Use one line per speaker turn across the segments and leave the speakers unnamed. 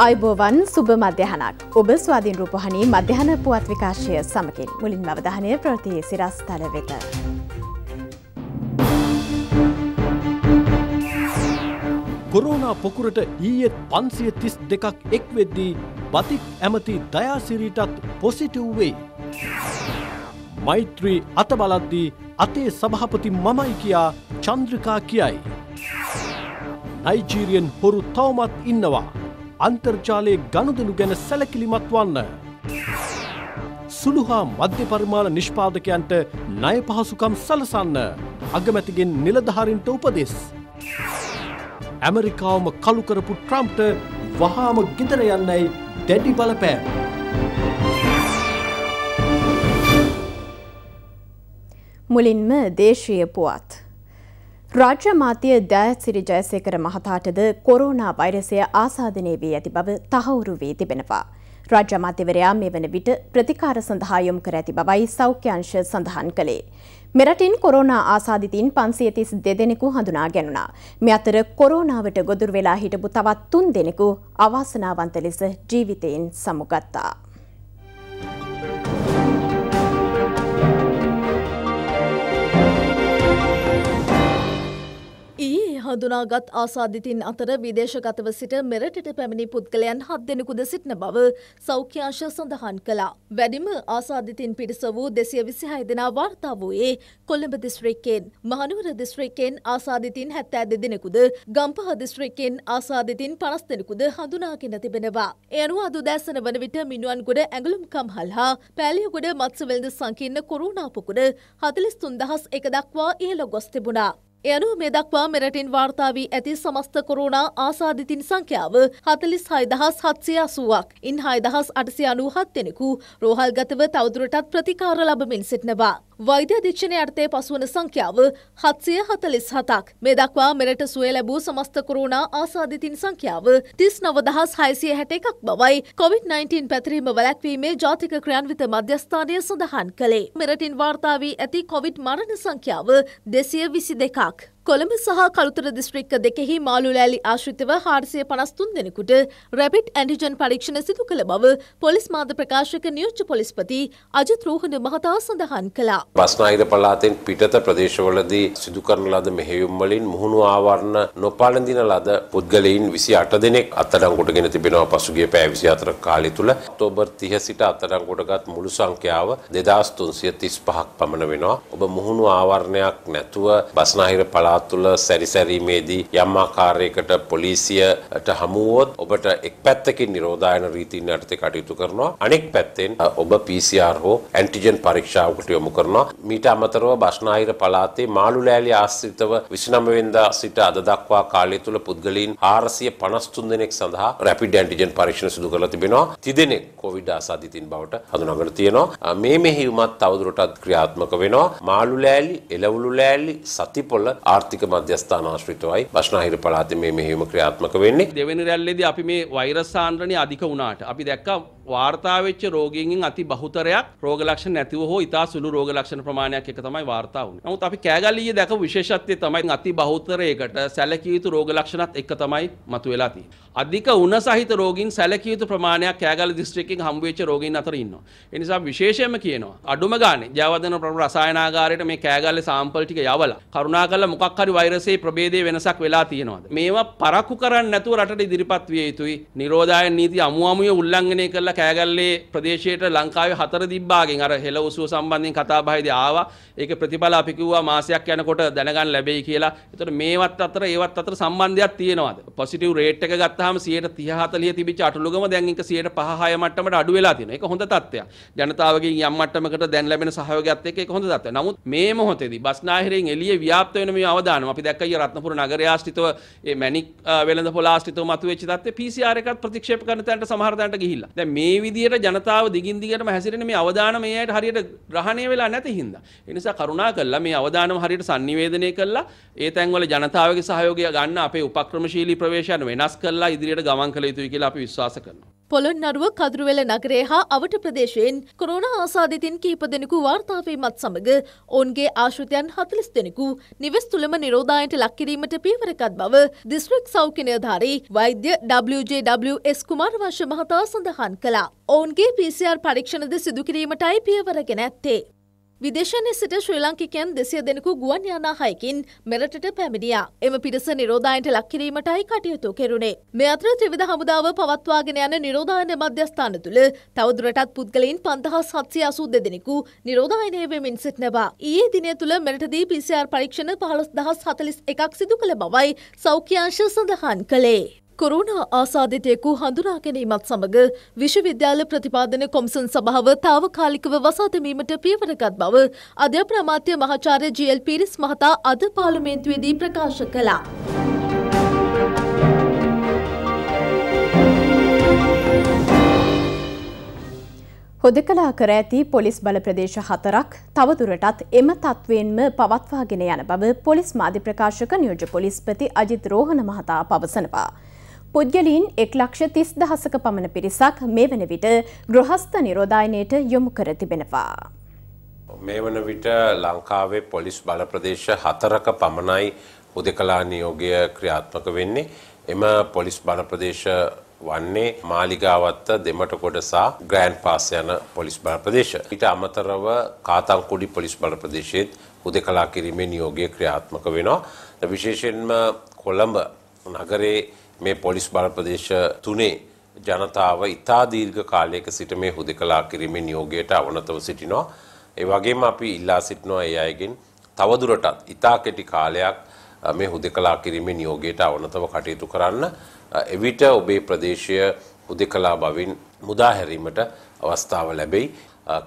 අයිබෝවන් සුබ මධ්‍යහනක් ඔබ ස්වාධීන් රූපහණී මධ්‍යහන පුවත් විකාශය සමකින් මුලින් අවධානය ප්‍රතියේ සිරස්ථල වෙත.
කොරෝනා පොකුරට ඊයේත් පන්සිය තිස් දෙකක් එක්වෙද්දී බතික් ඇමති දයාසිරීටත් පොසිටව් වෙයි. මෛත්‍රී අතබලද්දී අතේ සභහපති මමයි කියා චන්ද්‍රකා කියයි. නයිජීරියන් හොරු තවමත් ඉන්නවා. අන්තර්ජාලයේ ගණුදනු ගැන සැලකිලිමත් වන්න. සුළු හා මධ්‍ය පරිමාණ නිෂ්පාදකයන්ට ණය පහසුකම් සලසන්න. අගමැතිගෙන් නිලධාරින්ට උපදෙස්. ඇමරිකාවම කළු කරපු ට්‍රම්ප්ට වහාම ගෙදර යන්නයි දැඩි බලපෑම්.
මුලින්ම දේශීය පුවත්. රාජ්‍ය මාධ්‍ය දෑසිරි ජයසේකර මහතාටද කොරෝනා වෛරසය ආසාධනය වී ඇති බව තහවුරු වී තිබෙනවා. රාජ්‍ය මාධ්‍යවරයා මේ වන විට ප්‍රතිකාර සඳහා යොමු කර ඇති බවයි සෞඛ්‍යංශ සඳහන් කළේ. මෙරටින් කොරෝනා ආසාධිතීන් පන්සිය තිස් දෙදෙනෙකු හඳුනා ගැනුණා. මේ අතර කොරෝනාවට ගොදුරු වෙලා හිටපු තවත් තුන් දෙනෙකු අවාසනාවන්ත ලෙස ජීවිතයෙන් සමුගත්තා.
හඳුනාගත් ආසාධිතින් අතර විදේශගතව සිට මෙරටට පැමිණි පුද්ගලයන් හත් දෙනෙකුද සිටින බව සෞඛ්‍යාංශ සඳහන් කළා. වැඩිම ආසාධිතින් පිරිස වූ දෙසිය විසිහය දෙනා වාර්තා වූයේ කොළඹ දිස්ත්‍රික්කෙන් මහනුවර දිස්ත්‍රික්කෙන් ආසාධිතින් හැත්තෑ දෙදෙනෙකුද ගම්පහ දිස්ත්‍රික්කෙන් ආසාධිතින් පනස් දෙනෙකුද හඳුනාගෙන තිබෙනවා. ඒ අනුව අද උදෑසන වන විට මිනුවන්ගොඩ ඇඟලුම්කම් හල් හා පෑලියගොඩ මත්ස්‍යවෙළඳ සංකීර්ණ කොරුණාපුකුඩ හතලිස් තුන්දහස් එක දක්වා ඉහළ ගොස් තිබුණා. එයනුව මේ දක්වා මෙරටින් වාර්තා වී ඇති සමස්ත කොරුණා ආසාධිතින් සංඛ්‍යාව හතලිස් හයදහස් හත්සය අසුවක් ඉන් හයදහස් අටසය අනූහත් දෙෙනෙකු රෝහල්ගතව තවදුරටත් ප්‍රතිකාර ලබමින් සිටනවා. වෛද්‍ය අධීක්ෂණය යටතේ පසුවන සංඛ්‍යාව හත්සය හතලිස් හතක්. මේ දක්වා මෙරට සුවේ ලැබූ සමස්ත කොරෝනා ආසාධිතින් සංඛ්‍යාව තිස් නවදහස් හයිසිය හැට එකක් බවයි කොවිD-19 පැතිරීම වැලැක්වීමේ ජාතික ක්‍රියන්විත මධ්‍යස්ථානය සඳහන් කළේ. මෙරටින් වාර්තා වී ඇති කොවිඩ් මරණ සංඛ්‍යාව දෙසිය විසි දෙකක්. කොළඹ සහ කළුතර දිස්ත්‍රික්ක දෙකෙහි මාළු ලෑලි ආශ්‍රිතව හාරසිය පනස්තුන් දෙනෙකුට රැබිට් ඇන්ටිජන් පරීක්ෂණ සිදු කළ බව පොලිස් මාධ ප්‍රකාශක නියෝච්ච පොලිස්පති අජත් රෝහණ මහතා සඳහන් කළා.
බස්නාහිර පළාතෙන් පිටත ප්‍රදේශවලදී සිදු කරන ලද මෙහෙයුම් වලින් මුහුණු ආවරණ නොපාලඳින ලද පුද්ගලයින් 28 දෙනෙක් අත්අඩංගුවටගෙන තිබෙනවා පසුගිය පැය 24 කාලය තුල ඔක්තෝබර් 30 සිට අත්අඩංගුවටගත් මුළු සංඛ්‍යාව 2335ක් පමණ වෙනවා. ඔබ මුහුණු ආවරණයක් නැතුව බස්නාහිර පළාත තුළ සැරිසැරීමේදී යම් ආකාරයකට පොලිසියට හමුවොත් ඔබට එක් පැත්තකින් නිරෝධායන රීතීන් යටතේ කටයුතු කරනවා අනෙක් පැත්තෙන් ඔබ PCR හෝ ඇන්ටිජන් පරීක්ෂාවකට යොමු කරනවා මීට අමතරව බස්නාහිර පළාතේ මාළු ලෑලි ආශ්‍රිතව 29 වෙනිදා සිට අද දක්වා කාලය තුළ පුද්ගලයන් 453 දෙනෙක් සඳහා රැපිඩ් ඇන්ටිජන් පරීක්ෂණ සිදු කරලා තිබෙනවා තිදෙනෙක් කොවිඩ් ආසාදිතින් බවට හඳුනාගෙන තියෙනවා මේ මෙහෙයුමත් තවදුරටත් ක්‍රියාත්මක වෙනවා මාළු ලෑලි එළවලු ලෑලි සතිපොළ ආර්ථික මධ්‍යස්ථාන ආශ්‍රිතවයි බස්නාහිර පළාතේ මේ මෙහෙයුම ක්‍රියාත්මක වෙන්නේ. දෙවෙනි රැල්ලේදී අපි මේ වෛරස්
සාන්ද්‍රණය අධික වුණාට අපි දැක්කා වාර්තාාවච්ච රෝගීෙන් අති බහතරයක් රෝගලක්ෂ නැතිව හෝ ඉතා සුළු රෝගලක්ෂණ ප්‍රමාණයක් එක තමයි වාර්තාාවන නමුත් අපි කෑගල්ලිය දැක විශේෂත්වය තමයි අති බහතරයකට සැලකීතු රෝගලක්ෂණත් එක තමයි මතු වෙලාති. අධික උන සහිත රෝගින් සැලකීතු ප්‍රමාණයක් කෑගල දිස්ත්‍රිකින් හම්බවෙච්ච රෝගීන් අතර ඉන්නවා. එනිසා විශේෂයම කියනවා අඩුම ගාන ජවදන ප්‍රම රසායනාගාරයට මේ කෑගල්ල සාම්පල්ටික යවල කරුණා කල මොකක්හරි වෛරසේ ප්‍රබේදය වෙනසක් වෙලා තියෙනවාද. මේවා පරක්කු කරන්න නැතුව රට ඉදිරිපත් විය යුතුයි නිරෝධය නීති අමුවමිය උල්ලංඝනය කරලා කෑගල්ලේ ප්‍රදේශයට ලංකාවේ හතර දිබ්බාගෙන් අර හෙළ උසුව සම්බන්ධයෙන් කතා බහේදී ආවා. ඒක ප්‍රතිඵල අපි කිව්වා මාසයක් යනකොට දැනගන්න ලැබෙයි කියලා. ඒතර මේවත් අතර ඒවත් අතර සම්බන්ධයක් තියෙනවාද? පොසිටිව් රේට් එක ගත්තාම 130 40 තිබිච්ච අටලුගම දැන් ඒක 105 6 මට්ටමට අඩු වෙලා තියෙනවා. ඒක හොඳ තත්ත්වයක්. ජනතාවගෙන් යම් මට්ටමකට දැන් ලැබෙන සහයෝගයත් එක්ක ඒක හොඳ තත්ත්වයක්. නමුත් මේ මොහොතේදී බස්නාහිරෙන් එළිය ව්‍යාප්ත වෙන මේ අවදානම අපි දැක්කයි රත්නපුර නගරය ආශ්‍රිතව මේ මැණික් වෙළඳ පොළ ආශ්‍රිතව මතුවෙච්ච තත්ත්වේ PCR එකත් ප්‍රතික්ෂේප කරන තැනට සමහර තැනට ගිහිල්ලා. දැන් මේ මේ විදියට ජනතාව දිගින් දිගටම හැසිරෙන මේ අවදානම මේ අයට හරියට ග්‍රහණය වෙලා නැති හින්දා. ඒ නිසා කරුණා කරලා මේ අවදානම හරියට sannivedanaya කරලා ඒ තැන්වල ජනතාවගේ සහයෝගය ගන්න අපේ උපක්‍රමශීලී ප්‍රවේශයන් වෙනස් කරලා ඉදිරියට ගමන් කළ යුතුයි කියලා අපි විශ්වාස කරනවා.
පොළොන්නරුව කදුරුවෙල නගරේ හා අවට ප්‍රදේශයෙන් කොරෝණ ආසාධිතින් කීප දෙනෙකු වාර්තාවීමත් සමග ඔවුන්ගේ ආශ්‍රිතයන් හතලිස් දෙනෙකු නිවෙස් තුළම නිරෝධායනට ලක්කිරීමට පියවරකත් බව දිස්ත්‍රික් සෞඛ්‍ය නිලධාරී වෛද්‍ය WJWS කුමාරවංශ මහතා සඳහන් කළා. ඔවුන්ගේ PCR පරීක්ෂණද සිදුකිරීමටයි පියවරගෙන ඇත්තේ. විදේශනය සිට ශ්‍රී ලංකිකයන් දෙසිය දෙනෙකු ගුවන් යානාහයකින් මෙරටට පැමිණියා. එම පිරිස නිරෝධායනට ලක්කිරීමටයි කටයුතු කෙරුණේ. මේ අතර ත්‍රිවිධ හමුදාව පවත්වාගෙන යන නිරෝධායන මධ්‍යස්ථාන තුළ තවදුරටත් පුද්ගලයින් පන්දහස් හත්සිය අසූ දෙදෙනෙකු නිරෝධායනය වෙමින් සිටිනවා. ඊයේ දිනය තුළ මෙරටදී PCR පරීක්ෂණ පහළොස් දහස් හතලිස් එකක් සිදු කළ බවයි සෞඛ්‍යංශ සඳහන් කළේ. කොරුණා ආසාධිතයෙකු හඳුනා ගැනීමත් සමඟ විශ්වවිද්‍යාල ප්‍රතිපාදන කොම්සන් සභාව තාවකාලිකව වසාතමීමට පියවරගත් බව අධ්‍යාපන අමාත්‍ය මහාචාර්ය ජීඑල් පීරිස් මහතා අද පාර්ලිමේන්තුවේදී ප්‍රකාශ
කළා. හොදකලා කර ඇති පොලිස් බල ප්‍රදේශ හතරක් තවදුරටත් එම තත්ත්වයෙන්ම පවත්වාගෙන යන බව පොලිස් මාධ්‍ය ප්‍රකාශක නියෝජ්‍ය පොලිස්පති අජිත් රෝහණ මහතා පවසනවා. පුද්ගලීන් එක් ලක්ෂ තිස් දහසක පමණ පිරිසක් මේ වන විට ගෘහස්ථ නිරෝධායනයට යොමු කර තිබෙනවා.
මේ වන විට ලංකාවේ පොලිස් බල ප්‍රදේශ හතරක පමණයි හුදකලා නියෝගය ක්‍රියාත්මක වෙන්නේ. එම පොලිස් බල ප්‍රදේශ වන්නේ මාලිගාවත්ත දෙමට කොටසා ග්‍රෑන්් පාස් යන පොලිස් බල ප්‍රදේශ. ඊට අමතරව කාතංකුඩි පොලිස් බල ප්‍රදේශයත් හුද කලා කිරීමේ නියෝගය ක්‍රියාත්මක වෙනවා. විශේෂෙන්ම කොළඹ නගරේ මේ පොලිස් බල ප්‍රදේශ තුනේ ජනතාව ඉතා දීර්ඝ කාලයක සිට මේ හුදකලා කිරීමේ නියෝගයට අවනතව සිටිනවා. ඒ වගේම අපි ඉල්ලා සිටිනවා ඒ අයගෙන් තවදුරටත් ඉතා කෙටි කාලයක් මේ හුදකලා කිරීමේ නියෝගයට අවනතව කටයුතු කරන්න එවිට ඔබේ ප්‍රදේශය හුදකලා බවින් මුදාහැරීමට අවස්ථාව ලැබෙයි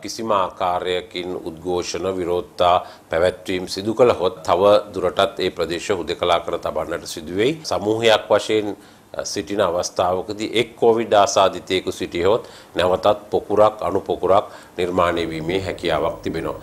කිසිම ආකාරයකින් උද්ඝෝෂණ විරෝධතා පැවැත්වීම් සිදු කළහොත් තව දුරටත් ඒ ප්‍රදේශ හුදකලා කර තබන්නට සිදුවෙයි. සමූහයක් වශයෙන් සිටින අවස්ථාවකදී එක් කොවිඩ් ආසාදිතයෙකු සිටියොත් නැවතත් පොකුරක් අනුපොකුරක් නිර්මාණය වීමේ හැකියාවක් තිබෙනවා.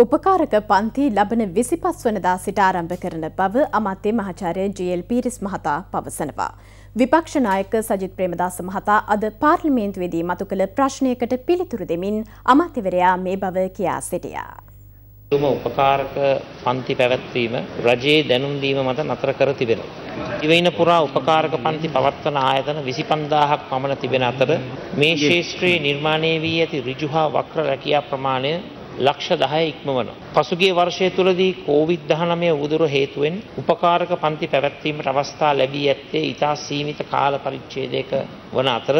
උපකාරක පන්ති ලබන 25 වනදා සිට ආරම්භ කරන බව අමාත්‍ය මහාචාර්ය ජී.එල්. පීරිස් මහතා පවසනවා. විපක්ෂ නායක සජිත් ප්‍රේමදාස මහතා අද පාර්ලිමේන්තුවේදී මතු කළ ප්‍රශ්නයකට පිළිතුරු දෙමින් අමාත්‍යවරයා මේ බව කියා සිටියා.
තුම උපකාරක
පන්ති පැවැත්වීම රජයේ දැනුම් දීම මත නතර කර තිබෙනවා. ඉවයින පුරා උපකාරක පන්ති පවත්වන ආයතන 25000ක් පමණ තිබෙන අතර මේ ශේෂ්ත්‍රයේ නිර්මාණය වී ඇති ඍජු හා වක්‍ර රැකියා ප්‍රමාණය ලක්ෂ 10 ඉක්මවනවා. පසුගිය වර්ෂය තුලදී COVID-19 උදුර හේතුවෙන් උපකාරක පන්ති පැවැත්වීමට අවස්ථා ලැබී ඇත්තේ ඉතා සීමිත කාල පරිච්ඡේදයක වන අතර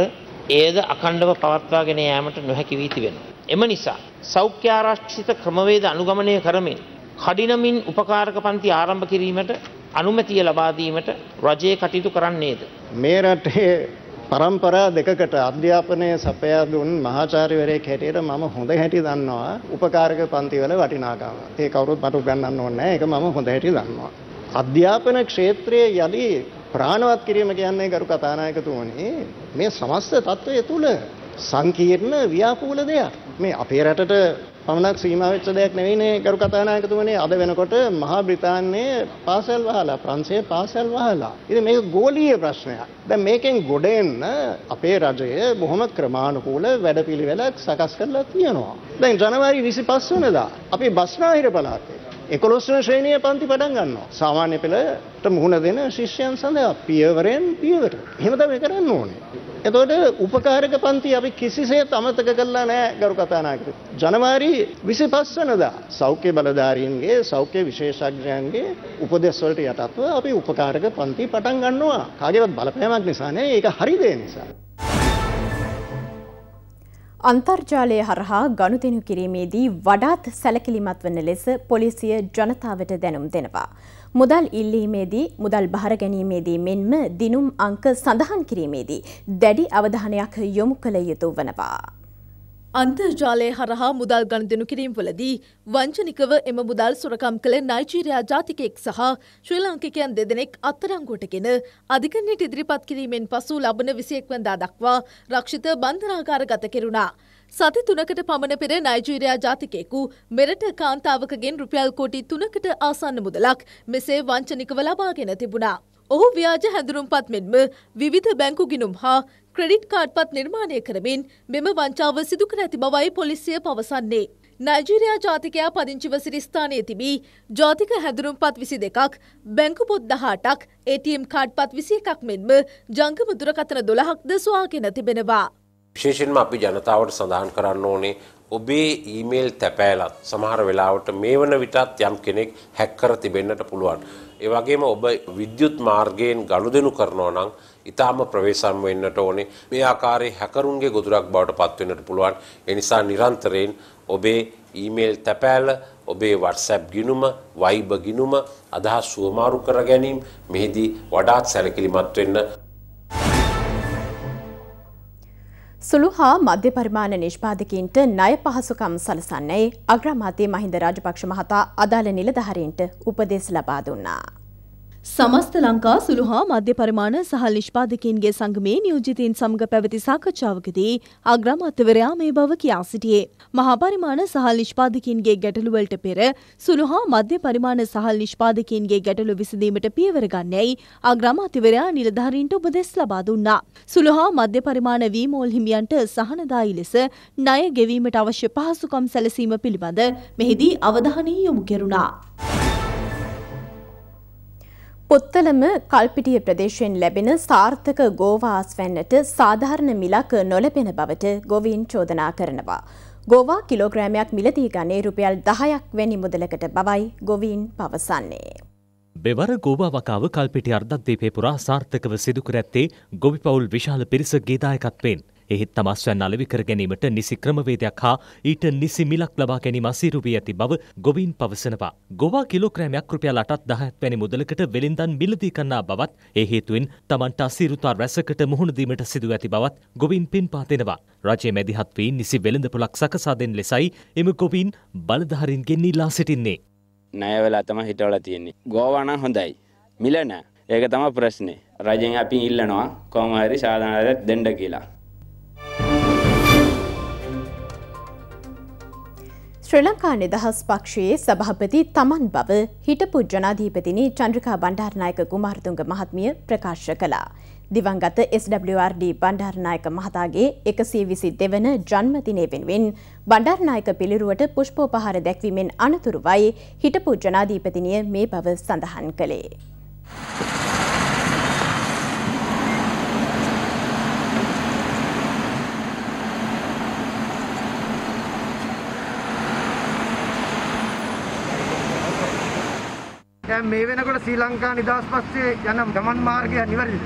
එයද අඛණ්ඩව පවත්වාගෙන යාමට නොහැකි වී තිබෙනවා. එම නිසා සෞඛ්‍ය ආරක්ෂිත ක්‍රමවේද අනුගමනය කරමින් කඩිනමින් උපකාරක පන්ති ආරම්භ කිරීමට අනුමැතිය ලබා දීමට රජය කටයුතු කරන්නේද? මේ රටේ પરම්පරා දෙකකට අධ්‍යාපනය සපයා දුන් මහාචාර්යවරයෙක් හැටියට මම හොඳ හැටි දන්නවා උපකාරක පන්තිවල වටිනාකම. ඒ කවුරුත් මට උගන්වන්න ඕනේ නැහැ. ඒක මම හොඳ හැටි දන්නවා. අධ්‍යාපන ක්ෂේත්‍රයේ යලි ප්‍රාණවත් කිරීම කියන්නේ ගරු කතානායකතුමනි මේ සමස්ත தত্ত্বය තුල සංකීර්ණ ව්‍යාකූල දෙයක්. මේ අපේ රටට පමණක් සීමාවෙච්ච දෙයක් නෙවෙයිනේ ගරු කතානායකතුමනේ අද වෙනකොට මහා බ්‍රිතාන්‍යයේ පාසල් වහලා ප්‍රංශයේ පාසල් වහලා. ඉතින් මේක ගෝලීය ප්‍රශ්නයක්. දැන් මේකෙන් ගොඩ එන්න අපේ රජය බොහොම ක්‍රමානුකූල වැඩපිළිවෙලක් සකස් කරලා තියෙනවා. දැන් ජනවාරි 25 වෙනිදා අපි බස්නාහිර පළාතේ එකොළොස්වන ශ්‍රේණිය පන්ති පටන් ගන්නවා. සාමාන්‍ය පෙළට මුහුණ දෙන ශිෂ්‍යයන් සඳහා පියවරෙන් පියවර. එහෙම තමයි කරන්න ඕනේ. එතකොට උපකාරක පන්ති අපි කිසිසේත් අමතක කළා නෑ ගරු කතානායකතුමා. ජනවාරි 25 වෙනිදා සෞඛ්‍ය බලධාරීන්ගේ සෞඛ්‍ය විශේෂඥයන්ගේ උපදෙස් වලට යටත්ව අපි උපකාරක පන්ති පටන් ගන්නවා. කාගේවත් බලපෑමක් නිසා නෑ. ඒක හරි දේ නිසා.
අන්තර්ජාලය හරහා ගනුදෙනු කිරීමේදී වඩාත් සැලකිලිමත් වන ලෙස පොලිසිය ජනතාවට දැනුම් දෙනවා. මුදල් ඉල්ලීමේදී මුදල් බහර ගැනීමේදී මෙන්ම දිනුම් අංක සඳහන් කිරීමේදී දැඩි අවධානයක් යොමු කළ යුතු වනවා.
අන්තර්ජාලය හරහා මුදල් ගණදනු කිරීම්වලදී වංචනිකව එම මුදල් සොරකම් කළ නයිජීරයා ජාතිකයෙක් සහ ශ්‍රී ලංකිකයන් දෙදෙනෙක් අත්තරංගොටගෙන අධිකරණයට ඉදිරිපත් කිරීමෙන් පසු ලබන විසියෙක් වඳා දක්වා රක්ෂිත බන්ධනාගාරගත කෙරුණා. සති තුනකට පමණ පෙර නයිජීරයා ජාතිකයෙකු මෙරට කාන්තාවකගෙන් රුපියල් කෝටි තුනකට ආසන්න මුදලක් මෙසේ වංචනිකව ලබාගෙන තිබුණා. ඔහු ව්‍යාජ හැඳුරුම්පත් මෙන්ම විවිධ බැංකු ගිනුම් හා ක්‍රඩිට් කාඩ්පත් නිර්මාණය කරමින් මෙම වංචාව සිදුකර ඇති බවයි පොලිසිය පවසන්නේ. නයිජීරයා ජාතිකයා පදිංචිව සිරිස්ථානයේ තිබී ජාතික හැඳුරුම්පත් විසි දෙකක් බැංකු පොත් දහටක් ATM කාඩ්පත් විසි එකක් මෙන්ම ජංගම දුරකතන දොළහක්ද ස්වාගෙන තිබෙනවා.
විශේෂෙන්ම අපි ජනතාවට සඳහන් කරන්න ඕනේ ඔබේ ඊමේල් තැපෑලත් සමහර වෙලාවට මේ වන විටත් යම් කෙනෙක් හැක්කර තිබෙන්නට පුළුවන්. ඒ වගේම ඔබ විද්‍යුත් මාර්ගයෙන් ගනුදෙනු කරනවා නම් ඉතාම ප්‍රවේශම් වෙන්නට ඕනේ. මේ ආකාරයේ හැකරුන්ගේ ගොදුරක් බවට පත් වෙන්නට පුළුවන්. ඒ නිසා නිරන්තරයෙන් ඔබේ ඊමේල් තැපෑල ඔබේ WhatsApp ගිණුම, Viber ගිණුම අදහස් සුවමාරු කර ගැනීම මෙහිදී වඩාත් සැලකිලිමත් වෙන්න
සුළු හා මධ්‍ය පරිමාණ නිෂ්පාදකීන්ට ණය පහසුකම් සලසන්නේ අග්‍රාමාත්‍ය මහින්ද රාජපක්ෂ මහතා අදාළ නිලධාරීන්ට උපදෙස් ලබා දුන්නා. සමස්ත ලංකා සුළු හා මධ්‍ය පරිමාණ
සහ නිෂ්පාදකයන්ගේ සංගමේ නියෝජිතයින් සමග පැවති සාකච්ඡාවකදී අග්‍රාමාත්‍යවරයා මේ බව කියා සිටියේ. මහා පරිමාණ සහ නිෂ්පාදකයන්ගේ ගැටලු වලට පෙර සුළු හා මධ්‍ය පරිමාණ සහ නිෂ්පාදකයන්ගේ ගැටලු විසඳීමට පියවර ගන්නැයි අග්‍රාමාත්‍යවරයා නිලධාරීන්ට උපදෙස් ලබා දුන්නා. සුළු හා මධ්‍ය පරිමාණ වීමෝල් හිමියන්ට සහනදායි ලෙස ණය ගෙවීමට අවශ්‍ය පහසුකම් සැලසීම පිළිබඳ මෙහිදී අවධානය යොමු කෙරුණා.
පුත්තලම කල්පිටිය ප්‍රදේශයෙන් ලැබෙන සාර්ථක ගෝවා අස්වැන්නට සාධාරණ මිලක නොලැබෙන බවට ගොවීන් චෝදනා කරනවා. ගෝවා කිලෝග්‍රෑමයක් මිලදී ගනේ රුපියල් දහයක් වැනි මුදලකට බවයි ගොවීන් පවසන්නේ.
බෙවර ගෝවා වකාව කල්පිටි අර්ධද්දීපේ පුරා සාර්ථකව සිදුකර ඇත්තේ ගොවිපවුල් විශාල පිරිස ගේදායකත්වෙන්. එහෙත් තමස්වැන් අලෙවි කර ගැනීමට නිසි ක්‍රමවේදයක් හා ඊට නිසි මිලක් ලබා ගැනීම අසීරු වී ඇති බව ගොවීන් පවසනවා. ගොවා කිලෝග්‍රෑමයක් රුපියල් 8.10 වැනි මුදලකට වෙලින්දන් මිලදී ගන්නා බවත් ඒ හේතුවෙන් තමන්ට අසීරුතා රැසකට මුහුණ දීමට සිදු ඇති බවත් ගොවීන් පින්පා දෙනවා. රජයේ මැදිහත් වී නිසි වෙළඳපොලක් සකසා දෙන ලෙසයි එම ගොවීන් බලධාරීන්ගෙන් ඉල්ලා සිටින්නේ. ණය
වෙලා තමයි හිටවලා තියෙන්නේ. ගෝවා නම් හොඳයි. මිල නැහැ. ඒක තමයි ප්‍රශ්නේ. රජෙන් අපි ඉල්ලනවා කොහොම හරි සාධාරණයක් දෙන්න කියලා.
ශ්‍රී ලංකා නිදහස් පක්ෂයේ සභාපති තමන් බව හිටපු ජනාධීපතිනි චන්ද්‍රිකා බණ්ඩාරනායක කුමාරතුංග මහත්මිය ප්‍රකාශ කළා. දිවංගත SWRD බණ්ඩාරනායක මහතාගේ එකසේ විසි දෙවන ජන්මතිනය වෙනුවෙන් බණ්ඩාරනායක පිළිරුවට පුෂ්පෝපහාර දැක්වීමෙන් අනතුරුවයි හිටපු ජනාධීපතිනිය මේ බව සඳහන් කළේ.
දැන් මේ වෙනකොට ශ්‍රී ලංකා නිදහස් පස්සේ යන ගමන් මාර්ගය නිවැරදිද?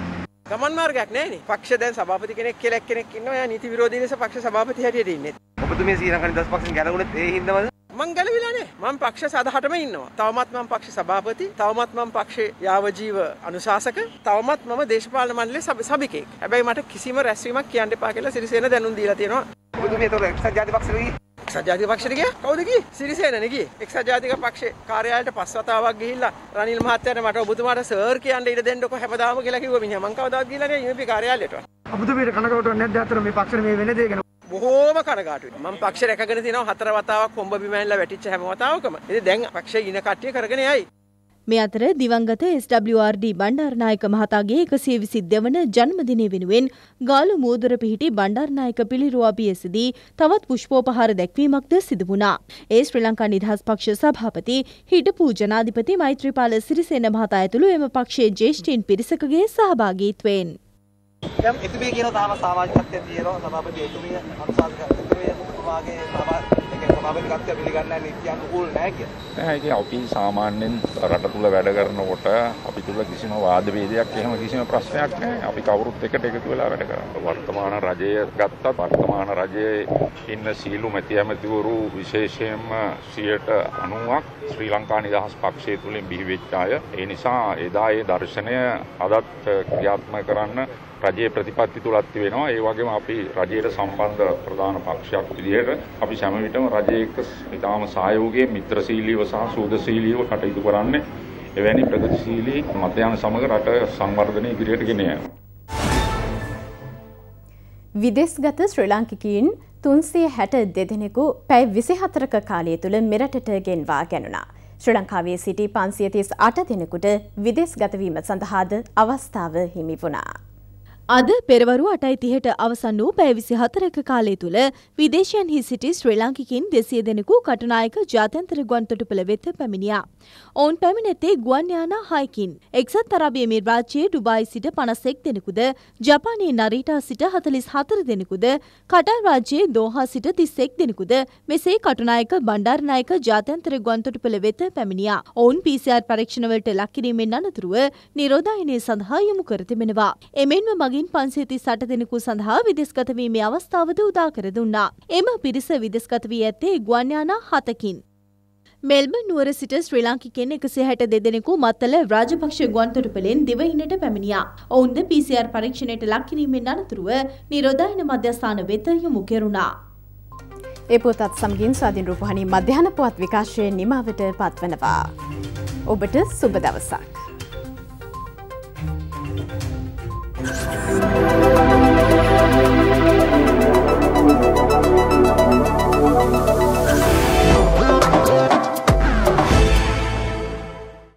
ගමන් මාර්ගයක් නෑනේ. පක්ෂ දැන් සභාපති කෙනෙක් කියලා එක්කෙනෙක් ඉන්නවා. එයා නීති විරෝධී ලෙස පක්ෂ සභාපති හැටියට ඉන්නේ. ඔබතුමිය ශ්‍රී ලංකා නිදහස් පක්ෂෙන් ගැලවුණෙත් ඒ හින්දාමද? මං ගැලවිලානේ මං පක්ෂ සදහටම ඉන්නවා තවමත් මං පක්ෂ සභාපති තවමත් මං පක්ෂේ යාවජීව අනුශාසක තවමත් මම දේශපාලන මණ්ඩලයේ සභිකෙක් හැබැයි මට කිසිම රැස්වීමක් කියන්න එපා කියලා සිරිසේන දැනුම් දීලා තියෙනවා ඔබතුමී එතකොට එක්සත් ජාතික පක්ෂේ එක්සත් ජාතික පක්ෂයට ගියා. කවුද ගියේ? සිරිසේන නේ ගියේ. එක්සත් ජාතික පක්ෂේ කාර්යාලයට පස් වතාවක් ගිහිල්ලා රනිල් මහත්තයාට මට ඔබතුමාට සර් කියන්න ඉඩ දෙන්නකෝ හැමදාම කියලා කිව්ව මිනිහා. මං කවදාවත් ගිහිල්ලා නෑ UMP කාර්යාලයට.
ඔබතුමීට කනගාටුවක් නැද්ද අතර මේ පක්ෂේ මේ වෙන දේ ගැන?
බොහෝම කනගාටුයි. මම පක්ෂ රැකගෙන තියෙනවා හතර වතාවක් කොම්බ බිමැන්ලා වැටිච්ච හැම වතාවකම. ඉතින් දැන් පක්ෂයේ ඉන කට්ටිය කරගෙන යයි.
මේ අතර දිවංගත SWRD බණ්ඩාරනායක මහතාගේ එකසිය විසි දෙවන ජන්මදිනය වෙනුවෙන් ගාලු මූදුර පිහිටි බණ්ඩාරනායක පිළිරුවා පියසිදී තවත් පුෂ්පෝපහාර දැක්වීමක්ද සිදුවුණා. ඒ ශ්‍රී ලංකා නිදහස් පක්ෂ සභාපති හිටපු ජනාධිපති මෛත්‍රීපාල සිරිසේන මහතා ඇතුළු එම පක්ෂයේ ජේෂ්ඨීන් පිරිසකගේ සහභාගීත්වයෙන්.
දැන් එතුමිය කියන තාම සමාජිකත්වයේ තියෙනවා සභාපති එතුමිය අනුසාධක එතුමිය ඔබතුමාගේ සභාව ස්වාභාවිකත්වය පිළිගන්න නීතියනුකූල නැහැ කියන්නේ.
නෑ ඒක අපි සාමාන්‍යයෙන් රට තුල වැඩ කරනකොට අපි තුල කිසිම වාද වේදයක් එහෙම කිසිම ප්‍රශ්නයක් නෑ. අපි කවුරුත් එකට එකතු වෙලා වැඩ කරනවා. වර්තමාන රජය ගත්තත් වර්තමාන රජයේ ඉන්න සීලුම ඇමතිවරු විශේෂයෙන්ම 90ක් ශ්‍රී ලංකා නිදහස් පක්ෂය තුලින් බිහි වෙච්ච අය. ඒ නිසා එදා ඒ දර්ශනය අදත් ක්‍රියාත්මක කරන්න රජයේ ප්‍රතිපත්ති තුලත් වෙනවා. ඒ වගේම අපි රජයට සම්බන්ධ ප්‍රධාන පක්ෂයක් විදිහට අපි සෑම විටම රජයේ සමාජය එක්ක ඉතාම සහයෝගයෙන් මිත්‍රශීලීව සහ සුහදශීලීව කටයුතු කරන්නේ එවැනි ප්‍රගතිශීලී මතයන් සමග රට සංවර්ධනය ඉදිරියට ගෙන යනවා.
විදෙස්ගත ශ්‍රී ලාංකිකයින් තුන්සේ හැට දෙදෙනෙකු පැයි විසිහතරක කාලය තුළ මෙරටට ගෙන්වා ගැනුණා. ශ්‍රී ලංකාවේ සිටි පන්සියතිස් අට දෙනෙකුට විදෙස් ගතවීම සඳහාද අවස්ථාව හිමි වුණා. අද පෙරවරු අටයි තිහට අවසන් වූ පැය විසි හතරක කාලය තුළ
විදේශයන්හි සිටි ශ්‍රී ලාංකිකින් දෙසිය දෙනෙකු කටනායක ජාතන්තර ගුවන්තොටුපළ වෙත පැමිණියා. ඔවුන් පැමිණෙත්තේ ගුවන්යානා හයකින්. එක්සත් අරාබිය මිර්රාජයේ ඩුබායි සිට පනසෙක් දෙනෙකුද ජපානයේ නරීටා සිට හතලිස් හතර දෙනෙකුද කටර් රාජ්‍යයේ දෝහා සිට තිස්සෙක් දෙනෙකුද මෙසේ කටනායක බණ්ඩාරනායක ජාතන්තර ගුවන්තොටුපළ වෙත පැමිණියා. ඔවුන් PCR පරීක්ෂණවලට ලක්කිරීමෙන් අනතුරුව නිරෝධායනය සඳහා යොමු කර තිබෙනවා. එමෙන්ම මගේ මගින් පන්සිති සට දෙනෙකු සඳහා විදෙස්ගතවීමේ අවස්ථාවද උදාකර දුන්නා. එම පිරිස විදෙස්ගත වී ඇත්තේ ගුවන්යානා හතකින්. මෙල්බ නුවර සිට ශ්‍රී ලාංකිකෙන් එකසේ හැට දෙදෙනෙකු මත්තල රාජපක්ෂ ගුවන්තොටුපලෙන් දිවයිනට පැමිණියා. ඔවුන්ද PCR පරීක්ෂණයට ලක්කිරීමෙන් අනතුරුව නිරෝධායන මධ්‍යස්ථාන වෙත යොමු කෙරුණා.
ඒ පොතත් සමගින් ස්වාධීන් රූපහණී මධ්‍යහන පුවත් විකාශය නිමාවට පත්වනවා. ඔබට සුබ දවසක්. Música